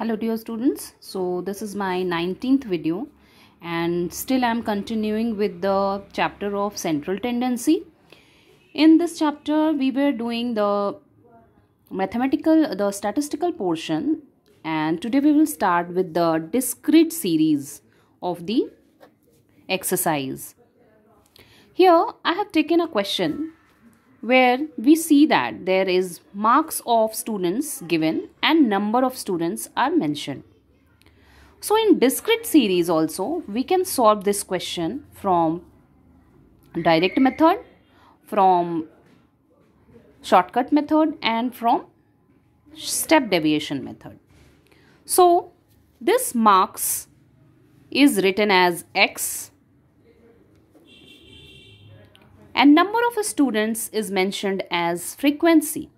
hello dear students so this is my 19th video and still i am continuing with the chapter of central tendency in this chapter we were doing the mathematical the statistical portion and today we will start with the discrete series of the exercise here i have taken a question where we see that there is marks of students given and number of students are mentioned. So in discrete series also we can solve this question from direct method, from shortcut method and from step deviation method. So this marks is written as x and number of students is mentioned as frequency.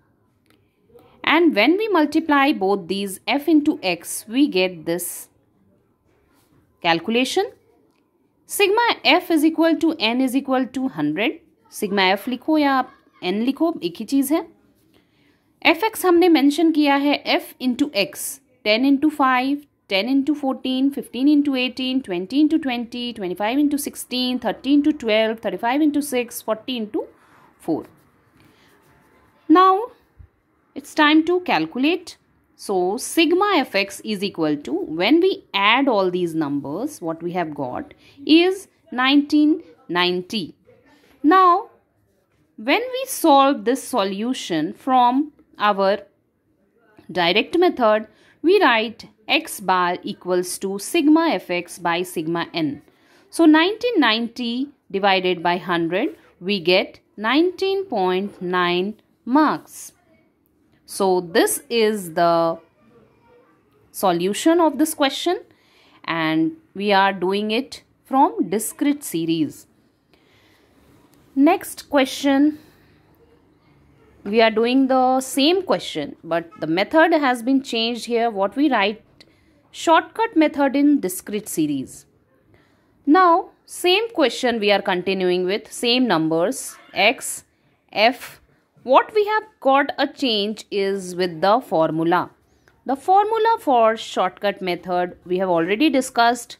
And when we multiply both these f into x, we get this calculation. Sigma f is equal to n is equal to 100. Sigma f likho ya n likho, ek hi cheez hai. fx humne mention kiya hai f into x, 10 into 5, 10 into 14, 15 into 18, 20 into 20, 25 into 16, 30 into 12, 35 into 6, 40 into 4. Now, it's time to calculate. So, sigma fx is equal to, when we add all these numbers, what we have got is 1990. Now, when we solve this solution from our direct method, we write x bar equals to sigma fx by sigma n. So 1990 divided by 100 we get 19.9 marks. So this is the solution of this question and we are doing it from discrete series. Next question we are doing the same question but the method has been changed here what we write shortcut method in discrete series now same question we are continuing with same numbers x f what we have got a change is with the formula the formula for shortcut method we have already discussed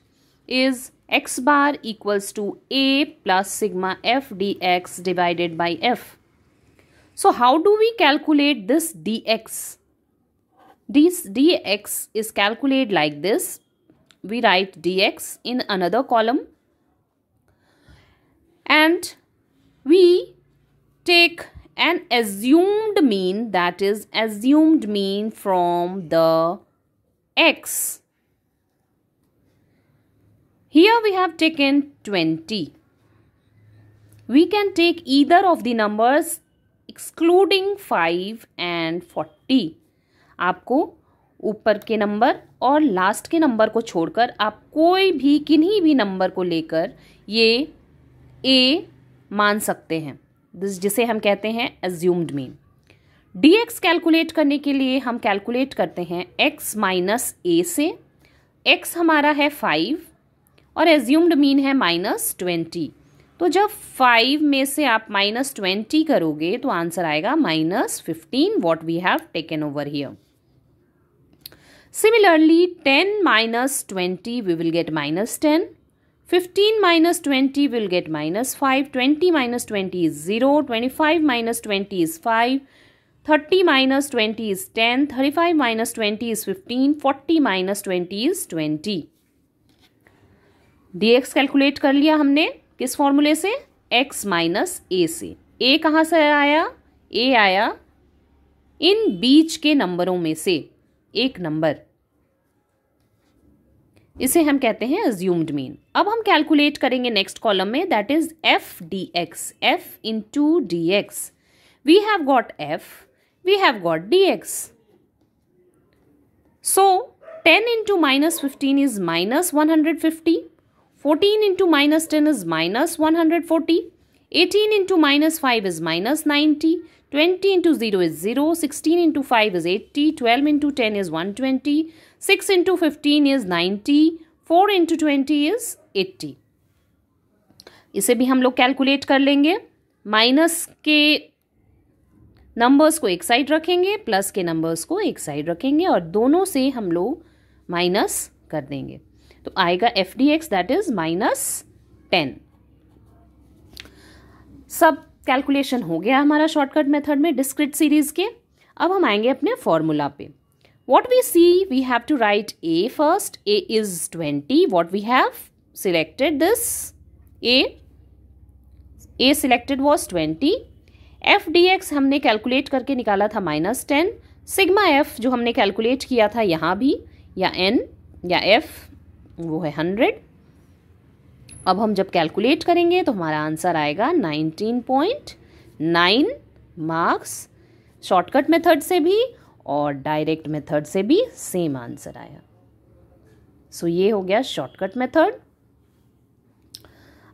is x bar equals to a plus sigma f dx divided by f so how do we calculate this dx? This dx is calculated like this. We write dx in another column and we take an assumed mean that is assumed mean from the x. Here we have taken 20. We can take either of the numbers excluding five and forty आपको ऊपर के number और last के number को छोड़कर आप कोई भी किन्हीं भी नंबर को लेकर ये ए मान सकते हैं जिसे हम कहते हैं assumed mean D X calculate करने के लिए हम कैलकुलेट करते हैं एक्स माइनस ए से एक्स हमारा है फाइव और एज्यूम्ड मीन है माइनस ट्वेंटी तो जब फाइव में से आप माइनस ट्वेंटी करोगे तो आंसर आएगा minus fifteen what we have taken over here similarly ten minus twenty we will get minus ten fifteen minus twenty will get minus five twenty minus twenty is zero twenty five minus twenty is five thirty minus twenty is ten thirty five minus twenty is fifteen forty minus twenty is twenty D calculate कर लिया हमने किस फॉर्मूले से x minus ए से ए कहाँ से आया ए आया इन बीच के नंबरों में से एक नंबर इसे हम कहते हैं अज्यूम्ड मीन अब हम कैलकुलेट करेंगे नेक्स्ट कॉलम में that is F D X F into D X we have got F we have got D X so ten into minus fifteen is minus one hundred fifty 14 into minus 10 is minus 140. 18 into minus 5 is minus 90. 20 into 0 is 0. 16 into 5 is 80. 12 into 10 is 120. 6 into 15 is 90. 4 into 20 is 80. इसे भी हम लोग calculate कर लेंगे minus के numbers को एक side रखेंगे प्लस के नंबर्स को एक साइड रखेंगे और दोनों से हम लोग माइनस कर देंगे तो आएगा F D X that is minus ten सब कैलकुलेशन हो गया हमारा शॉर्टकट मेथड में डिस्क्रिट सीरीज के अब हम आएंगे अपने फॉर्मूला पे what we see we have to write A first A is twenty what we have selected this A A selected was twenty F D X हमने कैलकुलेट करके निकाला था माइनस टेन सिग्मा एफ जो हमने calculate किया था यहाँ भी या एन या एफ वो है हंड्रेड अब हम जब कैलकुलेट करेंगे तो हमारा आंसर आएगा nineteen point nine marks shortcut method से भी और डायरेक्ट मेथड से भी सेम आंसर आया सो so, ये हो गया शॉर्टकट मेथड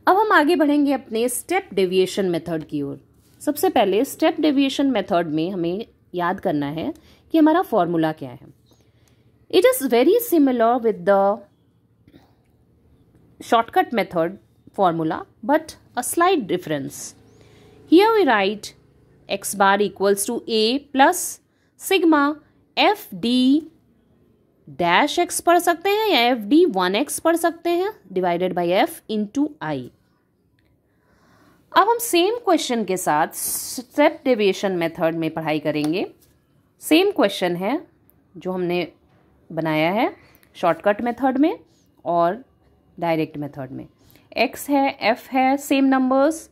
अब हम आगे बढ़ेंगे अपने स्टेप डेविएशन मेथड की ओर सबसे पहले स्टेप डेविएशन मेथड में हमें याद करना है कि हमारा फॉर्मूला क्या है it is very similar with the shortcut method formula but a slight difference. Here we write x bar equals to a plus sigma F D dash X पढ़ सकते हैं या एफ डी वन एक्स पढ़ सकते हैं divided by F to I अब हम same question के साथ स्टेप डेविएशन मेथड में पढ़ाई करेंगे सेम क्वेश्चन है जो हमने बनाया है शॉर्टकट मेथड में और डायरेक्ट मेथड में एक्स है एफ है सेम नंबर्स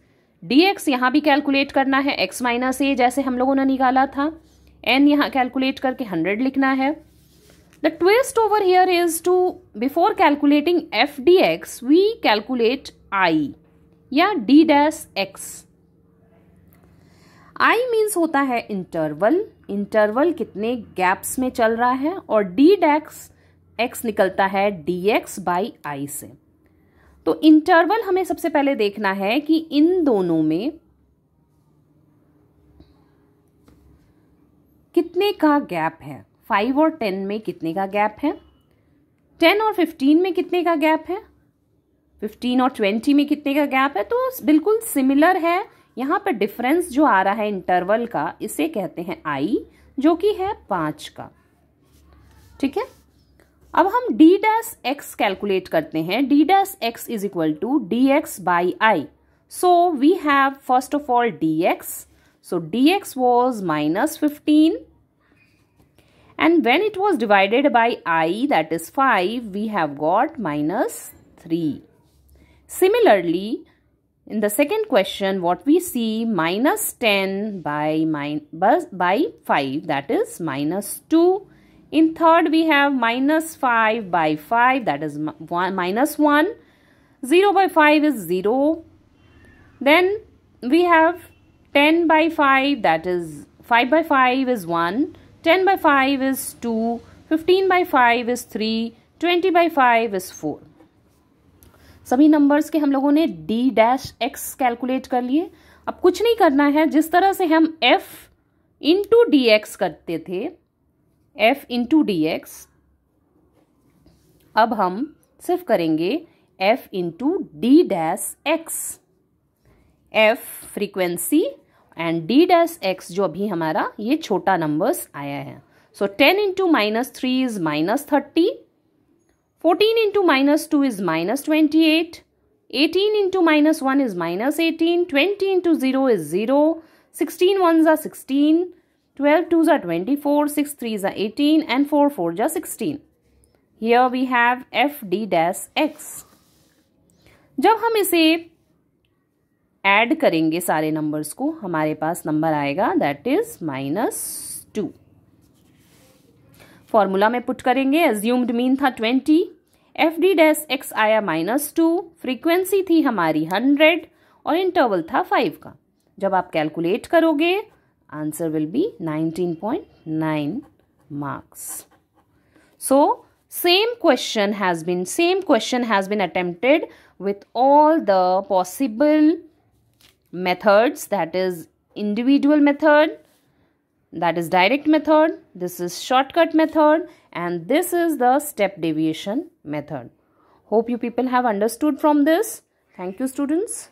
dx एक्स यहाँ भी कैलकुलेट करना है एक्स माइनस ए जैसे हम लोगों ने निकाला था एन यहाँ कैलकुलेट करके हंड्रेड लिखना है the twist over here is to before calculating F D X we calculate I या D dash X I means होता है इंटरवल इंटरवल कितने गैप्स में चल रहा है और डी डैक्स एक्स निकलता है डी एक्स बाई आई से तो इंटरवल हमें सबसे पहले देखना है कि इन दोनों में कितने का गैप है फाइव और टेन में कितने का गैप है टेन और फिफ्टीन में कितने का गैप है फिफ्टीन और ट्वेंटी में कितने का गैप है तो बिल्कुल सिमिलर है यहाँ पर डिफरेंस जो आ रहा है इंटरवल का इसे कहते हैं आई जो कि है पाँच का ठीक है अब हम डी डैस एक्स कैलकुलेट करते हैं D dash X is equal to D X by I so we have first of all D X so D X was minus fifteen and when it was divided by I that is five we have got minus three similarly in the second question what we see minus ten by mine by five that is minus two In third, we have minus 5 by 5, that is one, minus 1. 0 by 5 is 0. Then we have 10 by 5, that is 5 by 5 is 1. 10 by 5 is 2. 15 by 5 is 3. 20 by 5 is 4. सभी numbers के हम लोगों ने d dash x calculate कर लिए अब कुछ नहीं करना है जिस तरह से हम f इंटू डी एक्स करते थे एफ इंटू डी एक्स अब हम सिर्फ करेंगे F into D dash X F frequency and D dash X जो अभी हमारा ये छोटा नंबर्स आया है so ten into minus three is minus thirty fourteen into minus two is minus twenty eight eighteen into minus one is minus eighteen twenty into zero is zero sixteen one ज़ा sixteen 12 twos are 24, 6 threes are 18 and 4 fours are 16. Here we have F D dash X जब हम इसे add करेंगे सारे numbers को हमारे पास number आएगा that is minus two formula में पुट करेंगे एज्यूम्ड मीन था twenty F D dash X आया माइनस टू फ्रीक्वेंसी थी हमारी हंड्रेड और इंटरवल था फाइव का जब आप कैलकुलेट करोगे Answer will be 19.9 marks. So, same question has been, same question has been attempted with all the possible methods that is individual method, that is direct method, this is shortcut method and this is the step deviation method. Hope you people have understood from this. Thank you students.